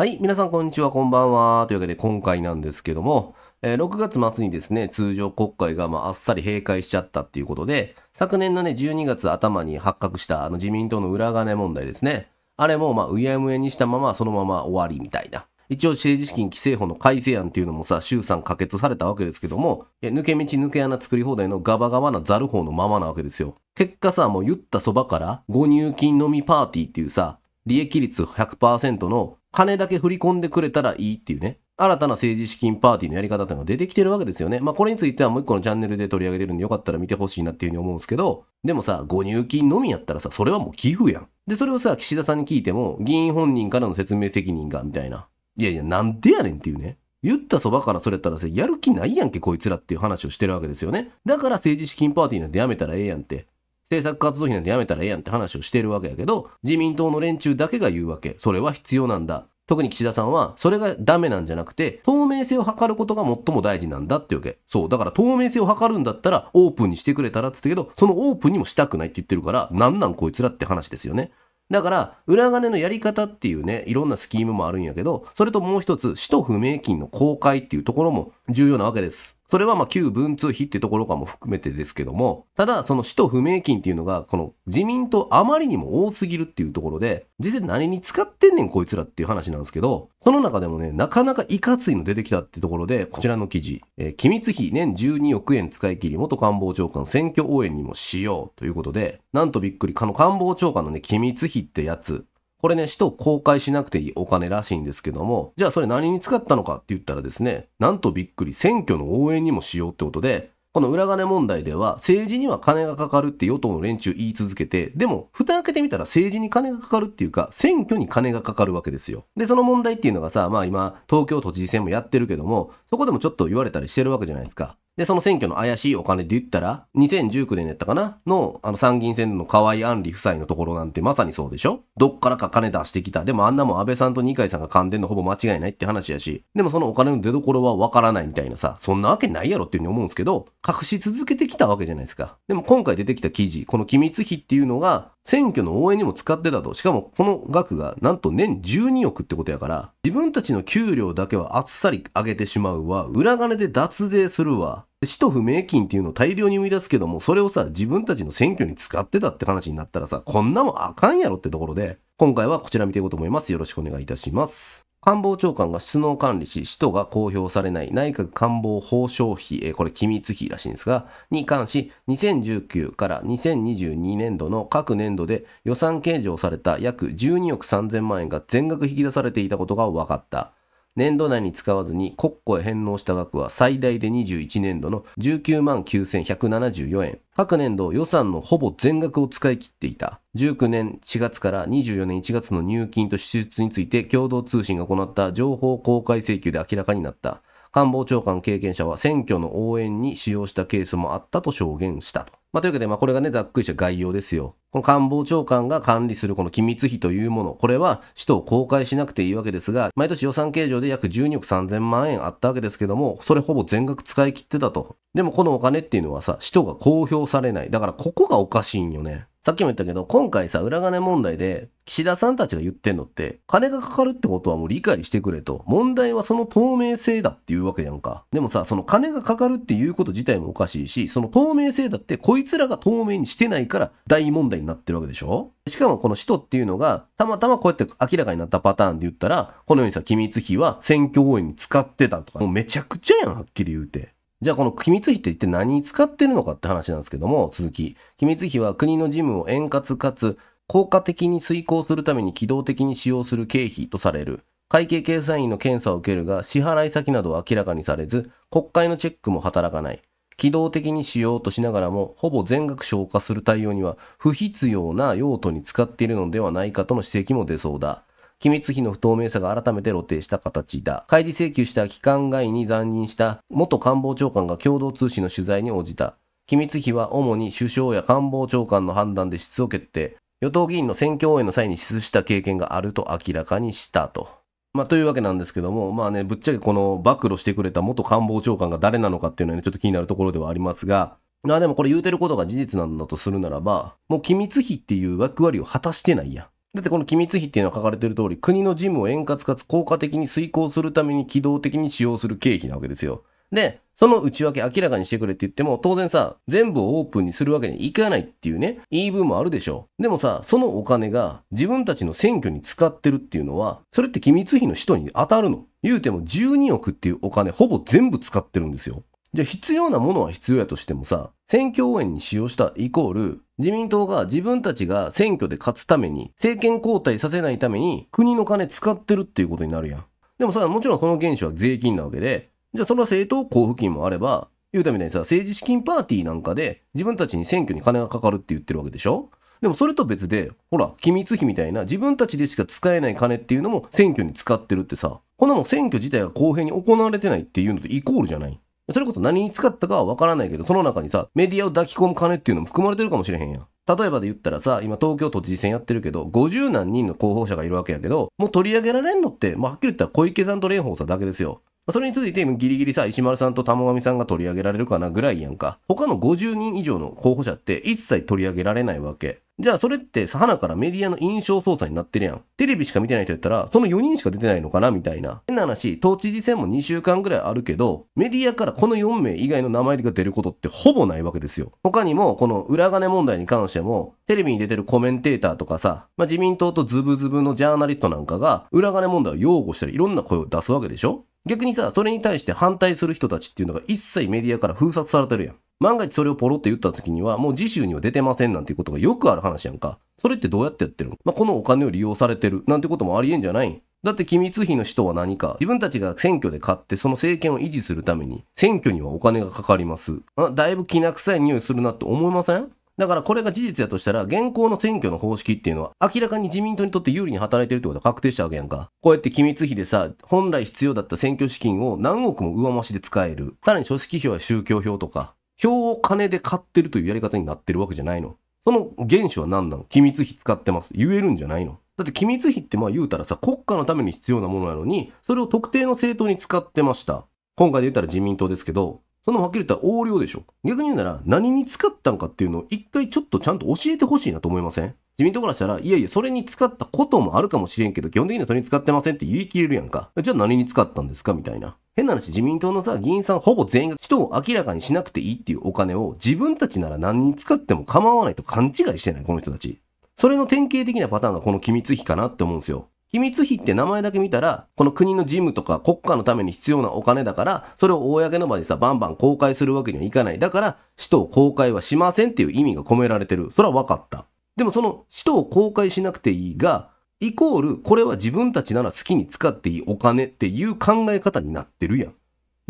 はい、皆さんこんにちは、こんばんは。というわけで今回なんですけども、えー、6月末にですね、通常国会がまああっさり閉会しちゃったっていうことで、昨年のね、12月頭に発覚したあの自民党の裏金問題ですね。あれもまあうやむやにしたままそのまま終わりみたいな。一応政治資金規正法の改正案っていうのもさ、衆参可決されたわけですけども、抜け道抜け穴作り放題のガバガバなザル法のままなわけですよ。結果さ、もう言ったそばから、誤入金のみパーティーっていうさ、利益率100%の金だけ振り込んでくれたらいいっていうね、新たな政治資金パーティーのやり方っていうのが出てきてるわけですよね。まあこれについてはもう一個のチャンネルで取り上げてるんでよかったら見てほしいなっていうふうに思うんですけど、でもさ、ご入金のみやったらさ、それはもう寄付やん。で、それをさ、岸田さんに聞いても、議員本人からの説明責任が、みたいな。いやいや、なんでやねんっていうね。言ったそばからそれやったらさ、やる気ないやんけ、こいつらっていう話をしてるわけですよね。だから政治資金パーティーなんてやめたらええやんって。政策活動費なんてやめたらええやんって話をしてるわけやけど、自民党の連中だけが言うわけ。それは必要なんだ。特に岸田さんは、それがダメなんじゃなくて、透明性を図ることが最も大事なんだってわけ。そう。だから透明性を図るんだったら、オープンにしてくれたらって言ったけど、そのオープンにもしたくないって言ってるから、なんなんこいつらって話ですよね。だから、裏金のやり方っていうね、いろんなスキームもあるんやけど、それともう一つ、使途不明金の公開っていうところも重要なわけです。それはまあ旧文通費ってところかも含めてですけども、ただその使途不明金っていうのが、この自民党あまりにも多すぎるっていうところで、実際何に使ってんねんこいつらっていう話なんですけど、その中でもね、なかなかいかついの出てきたってところで、こちらの記事、えー、機密費年12億円使い切り元官房長官選挙応援にもしようということで、なんとびっくり、この官房長官のね、機密費ってやつ、これね、使途公開しなくていいお金らしいんですけども、じゃあそれ何に使ったのかって言ったらですね、なんとびっくり選挙の応援にもしようってことで、この裏金問題では政治には金がかかるって与党の連中言い続けて、でも蓋開けてみたら政治に金がかかるっていうか、選挙に金がかかるわけですよ。で、その問題っていうのがさ、まあ今東京都知事選もやってるけども、そこでもちょっと言われたりしてるわけじゃないですか。で、その選挙の怪しいお金で言ったら、2019年やったかなの、あの参議院選の河井案里夫妻のところなんてまさにそうでしょどっからか金出してきた。でもあんなもん安倍さんと二階さんが噛んでんのほぼ間違いないって話やし、でもそのお金の出所はわからないみたいなさ、そんなわけないやろっていうふうに思うんですけど、隠し続けてきたわけじゃないですか。でも今回出てきた記事、この機密費っていうのが、選挙の応援にも使ってたと。しかもこの額がなんと年12億ってことやから、自分たちの給料だけはあっさり上げてしまうわ。裏金で脱税するわ。使途不明金っていうのを大量に生み出すけども、それをさ、自分たちの選挙に使ってたって話になったらさ、こんなもんあかんやろってところで、今回はこちら見ていこうと思います。よろしくお願いいたします。官房長官が出納管理し、使途が公表されない内閣官房報奨費、これ機密費らしいんですが、に関し、2019から2022年度の各年度で予算計上された約12億3000万円が全額引き出されていたことが分かった。年度内に使わずに国庫へ返納した額は最大で21年度の19万9174円。各年度予算のほぼ全額を使い切っていた。19年4月から24年1月の入金と支出について共同通信が行った情報公開請求で明らかになった。官房長官経験者は選挙の応援に使用したケースもあったと証言したと。まあ、というわけで、まあ、これがね、ざっくりした概要ですよ。この官房長官が管理するこの機密費というもの、これは使途を公開しなくていいわけですが、毎年予算計上で約12億3000万円あったわけですけども、それほぼ全額使い切ってたと。でもこのお金っていうのはさ、使途が公表されない。だからここがおかしいんよね。さっきも言ったけど、今回さ、裏金問題で、岸田さんたちが言ってんのって、金がかかるってことはもう理解してくれと。問題はその透明性だっていうわけやんか。でもさ、その金がかかるっていうこと自体もおかしいし、その透明性だっていつらが透明にしてないから大問題になってるわけでしょしかもこの使途っていうのが、たまたまこうやって明らかになったパターンで言ったら、このようにさ、機密費は選挙応援に使ってたとか、もうめちゃくちゃやん、はっきり言うて。じゃあこの機密費って一体何に使ってるのかって話なんですけども、続き。機密費は国の事務を円滑かつ効果的に遂行するために機動的に使用する経費とされる。会計計算員の検査を受けるが、支払い先などは明らかにされず、国会のチェックも働かない。機動的にしようとしながらも、ほぼ全額消化する対応には不必要な用途に使っているのではないかとの指摘も出そうだ。機密費の不透明さが改めて露呈した形だ。開示請求した期間外に残任した元官房長官が共同通信の取材に応じた。機密費は主に首相や官房長官の判断で質を決定。与党議員の選挙応援の際に出した経験があると明らかにしたと。まあ、というわけなんですけども、まあね、ぶっちゃけこの暴露してくれた元官房長官が誰なのかっていうのはね、ちょっと気になるところではありますが、まあでもこれ言うてることが事実なんだとするならば、もう機密費っていう役割を果たしてないやん。だってこの機密費っていうのは書かれてる通り、国の事務を円滑かつ効果的に遂行するために機動的に使用する経費なわけですよ。で、その内訳明らかにしてくれって言っても、当然さ、全部をオープンにするわけにはいかないっていうね、言い分もあるでしょう。でもさ、そのお金が自分たちの選挙に使ってるっていうのは、それって機密費の使途に当たるの。言うても12億っていうお金ほぼ全部使ってるんですよ。じゃあ必要なものは必要やとしてもさ、選挙応援に使用したイコール、自民党が自分たちが選挙で勝つために、政権交代させないために国の金使ってるっていうことになるやん。でもさ、もちろんこの原資は税金なわけで、じゃあその政党交付金もあれば、言うたみたいにさ、政治資金パーティーなんかで自分たちに選挙に金がかかるって言ってるわけでしょでもそれと別で、ほら、機密費みたいな自分たちでしか使えない金っていうのも選挙に使ってるってさ、このも選挙自体が公平に行われてないっていうのとイコールじゃないそれこそ何に使ったかはわからないけど、その中にさ、メディアを抱き込む金っていうのも含まれてるかもしれへんやん。例えばで言ったらさ、今東京都知事選やってるけど、50何人の候補者がいるわけやけど、もう取り上げられんのって、まあ、はっきり言ったら小池さんと蓮舫さんだけですよ。それについてギリギリさ、石丸さんと玉上さんが取り上げられるかなぐらいやんか。他の50人以上の候補者って一切取り上げられないわけ。じゃあそれってさ、花からメディアの印象操作になってるやん。テレビしか見てない人やったら、その4人しか出てないのかなみたいな。変な話、都知事選も2週間ぐらいあるけど、メディアからこの4名以外の名前が出ることってほぼないわけですよ。他にも、この裏金問題に関しても、テレビに出てるコメンテーターとかさ、まあ、自民党とズブズブのジャーナリストなんかが、裏金問題を擁護したり、いろんな声を出すわけでしょ逆にさ、それに対して反対する人たちっていうのが一切メディアから封殺されてるやん。万が一それをポロって言った時には、もう次週には出てませんなんていうことがよくある話やんか。それってどうやってやってるのまあ、このお金を利用されてるなんてこともありえんじゃないだって機密費の使途は何か自分たちが選挙で買ってその政権を維持するために選挙にはお金がかかります。あだいぶきな臭い匂いするなって思いませんだからこれが事実やとしたら、現行の選挙の方式っていうのは、明らかに自民党にとって有利に働いてるってことは確定したわけやんか。こうやって機密費でさ、本来必要だった選挙資金を何億も上増しで使える。さらに書式票や宗教票とか、票を金で買ってるというやり方になってるわけじゃないの。その原資は何なの機密費使ってます。言えるんじゃないのだって機密費ってまあ言うたらさ、国家のために必要なものなのに、それを特定の政党に使ってました。今回で言ったら自民党ですけど、そんなはっきり言ったら横領でしょ。逆に言うなら、何に使ったんかっていうのを一回ちょっとちゃんと教えてほしいなと思いません自民党からしたら、いやいや、それに使ったこともあるかもしれんけど、基本的にはそれに使ってませんって言い切れるやんか。じゃあ何に使ったんですかみたいな。変な話、自民党のさ、議員さんほぼ全員が人を明らかにしなくていいっていうお金を自分たちなら何に使っても構わないと勘違いしてない、この人たち。それの典型的なパターンがこの機密費かなって思うんですよ。秘密費って名前だけ見たら、この国の事務とか国家のために必要なお金だから、それを公の場でさ、バンバン公開するわけにはいかない。だから、使途を公開はしませんっていう意味が込められてる。それは分かった。でもその使途を公開しなくていいが、イコール、これは自分たちなら好きに使っていいお金っていう考え方になってるやん。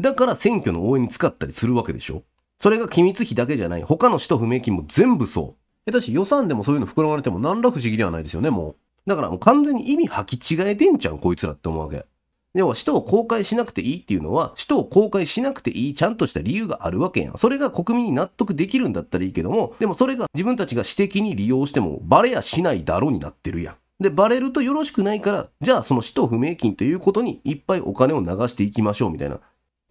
だから選挙の応援に使ったりするわけでしょそれが機密費だけじゃない。他の使途不明金も全部そう。え、だし予算でもそういうの膨らまれても何ら不思議ではないですよね、もう。だからもう完全に意味吐き違えてんじゃん、こいつらって思うわけ。要は、使途を公開しなくていいっていうのは、使途を公開しなくていいちゃんとした理由があるわけやん。それが国民に納得できるんだったらいいけども、でもそれが自分たちが私的に利用してもバレやしないだろになってるやん。で、バレるとよろしくないから、じゃあその使途不明金ということにいっぱいお金を流していきましょうみたいな。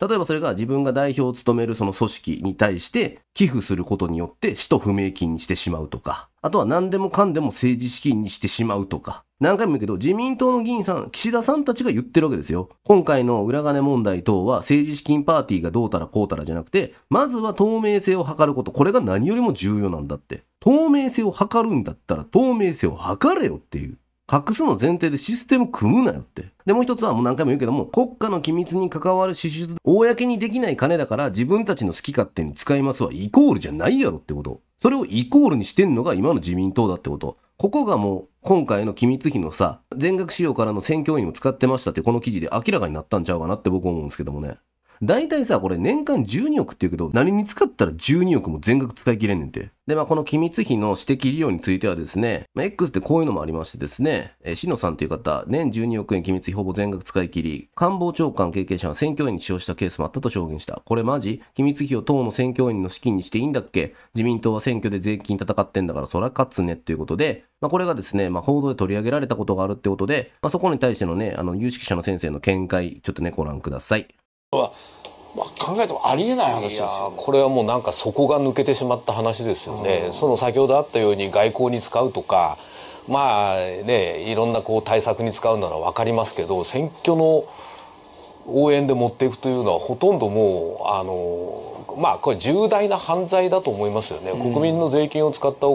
例えばそれが自分が代表を務めるその組織に対して寄付することによって使途不明金にしてしまうとか、あとは何でもかんでも政治資金にしてしまうとか、何回も言うけど自民党の議員さん、岸田さんたちが言ってるわけですよ。今回の裏金問題等は政治資金パーティーがどうたらこうたらじゃなくて、まずは透明性を図ること、これが何よりも重要なんだって。透明性を図るんだったら透明性を図れよっていう。隠すの前提でシステム組むなよって。で、もう一つはもう何回も言うけども、国家の機密に関わる支出、公にできない金だから自分たちの好き勝手に使いますはイコールじゃないやろってこと。それをイコールにしてんのが今の自民党だってこと。ここがもう今回の機密費のさ、全額使用からの選挙員を使ってましたってこの記事で明らかになったんちゃうかなって僕思うんですけどもね。大体さ、これ年間12億って言うけど、何に使ったら12億も全額使い切れんねんて。で、まあ、この機密費の指摘利用についてはですね、まあ、X ってこういうのもありましてですね、えー、篠さんという方、年12億円機密費ほぼ全額使い切り、官房長官経験者が選挙員に使用したケースもあったと証言した。これマジ機密費を党の選挙員の資金にしていいんだっけ自民党は選挙で税金戦ってんだからそら勝つねっていうことで、まあ、これがですね、まあ、報道で取り上げられたことがあるってことで、まあ、そこに対してのね、あの、有識者の先生の見解、ちょっとね、ご覧ください。は、まあ、考えてもありえない話ですよ、ね、これはもうなんかそこが抜けてしまった話ですよね、うん、その先ほどあったように外交に使うとかまあねいろんなこう対策に使うなら分かりますけど選挙の応援で持っていくというのはほとんどもうあのまあこれ重大な犯罪だと思いますよね、うん、国民の税金を使った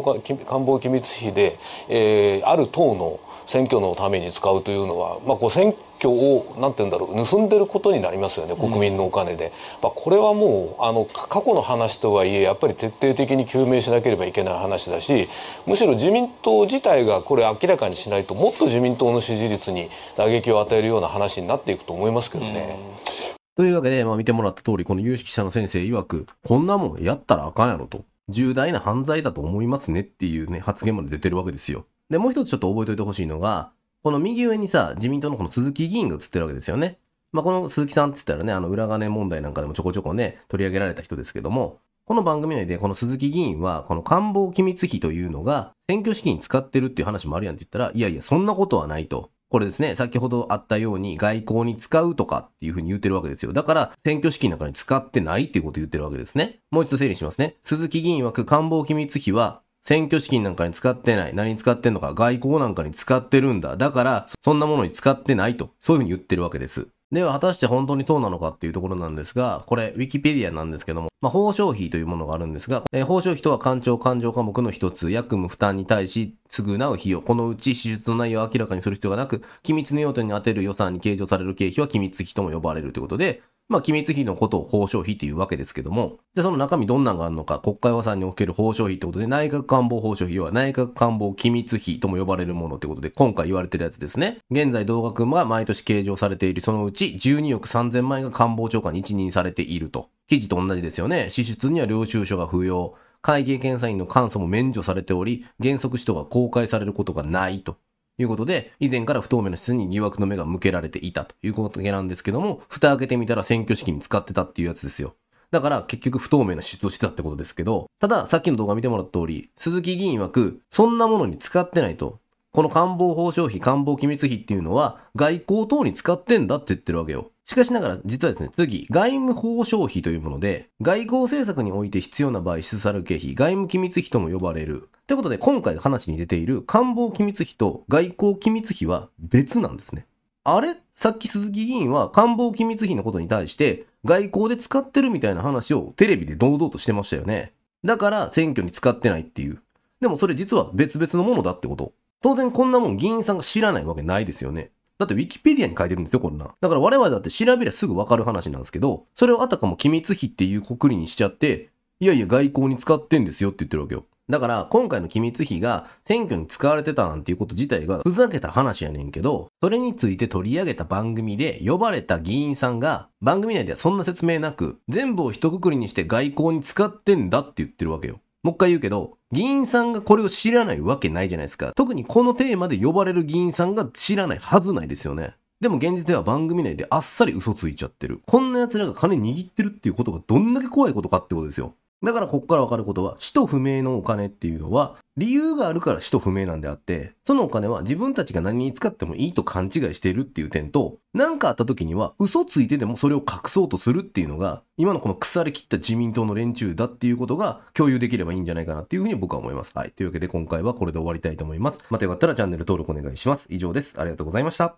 官房機密費で、えー、ある党の選挙のために使うというのは、まあ、こう選挙をなんて言うんだろう盗んでることになりますよね国民のお金で、うん、まあ、これはもうあの過去の話とはいえやっぱり徹底的に究明しなければいけない話だしむしろ自民党自体がこれ明らかにしないともっと自民党の支持率に打撃を与えるような話になっていくと思いますけどね。うんというわけで、まあ、見てもらった通り、この有識者の先生曰く、こんなもんやったらあかんやろと。重大な犯罪だと思いますねっていうね、発言まで出てるわけですよ。で、もう一つちょっと覚えておいてほしいのが、この右上にさ、自民党のこの鈴木議員が映ってるわけですよね。まあ、この鈴木さんって言ったらね、あの裏金問題なんかでもちょこちょこね、取り上げられた人ですけども、この番組内でこの鈴木議員は、この官房機密費というのが選挙資金使ってるっていう話もあるやんって言ったら、いやいや、そんなことはないと。これですね、先ほどあったように外交に使うとかっていうふうに言ってるわけですよ。だから選挙資金なんかに使ってないっていうことを言ってるわけですね。もう一度整理しますね。鈴木議員は官房機密費は選挙資金なんかに使ってない。何に使ってんのか。外交なんかに使ってるんだ。だから、そんなものに使ってないと。そういうふうに言ってるわけです。では、果たして本当にそうなのかっていうところなんですが、これ、ウィキペディアなんですけども、まあ、報奨費というものがあるんですが、えー、報奨費とは官庁勘定科目の一つ、役務負担に対し、償う費用、このうち支出の内容を明らかにする必要がなく、機密の用途に充てる予算に計上される経費は機密費とも呼ばれるということで、まあ、機密費のことを報奨費っていうわけですけども、じゃあその中身どんなんがあるのか、国会予算における報奨費ってことで、内閣官房報奨費は内閣官房機密費とも呼ばれるものってことで、今回言われてるやつですね。現在同額が毎年計上されている、そのうち12億3000万円が官房長官に一任されていると。記事と同じですよね。支出には領収書が不要。会計検査院の監査も免除されており、原則使途が公開されることがないと。いうことで、以前から不透明な質に疑惑の目が向けられていたということなんですけども、蓋開けてみたら選挙式に使ってたっていうやつですよ。だから結局不透明な質をしてたってことですけど、たださっきの動画見てもらった通り、鈴木議員曰く、そんなものに使ってないと、この官房報奨費、官房機密費っていうのは、外交等に使ってんだって言ってるわけよ。しかしながら、実はですね、次、外務報奨費というもので、外交政策において必要な場合、出さる経費、外務機密費とも呼ばれる。ということで、今回話に出ている官房機密費と外交機密費は別なんですね。あれさっき鈴木議員は官房機密費のことに対して、外交で使ってるみたいな話をテレビで堂々としてましたよね。だから、選挙に使ってないっていう。でもそれ実は別々のものだってこと。当然こんなもん議員さんが知らないわけないですよね。だってウィキペディアに書いてるんですよ、こんな。だから我々だって調べりゃすぐわかる話なんですけど、それをあたかも機密費っていうくくりにしちゃって、いやいや外交に使ってんですよって言ってるわけよ。だから今回の機密費が選挙に使われてたなんていうこと自体がふざけた話やねんけど、それについて取り上げた番組で呼ばれた議員さんが番組内ではそんな説明なく、全部を一括りにして外交に使ってんだって言ってるわけよ。もう一回言うけど、議員さんがこれを知らないわけないじゃないですか。特にこのテーマで呼ばれる議員さんが知らないはずないですよね。でも現実では番組内であっさり嘘ついちゃってる。こんな奴らが金握ってるっていうことがどんだけ怖いことかってことですよ。だからここからわかることは、使途不明のお金っていうのは、理由があるから使途不明なんであって、そのお金は自分たちが何に使ってもいいと勘違いしているっていう点と、何かあった時には嘘ついてでもそれを隠そうとするっていうのが、今のこの腐りきった自民党の連中だっていうことが共有できればいいんじゃないかなっていうふうに僕は思います。はい。というわけで今回はこれで終わりたいと思います。またよかったらチャンネル登録お願いします。以上です。ありがとうございました。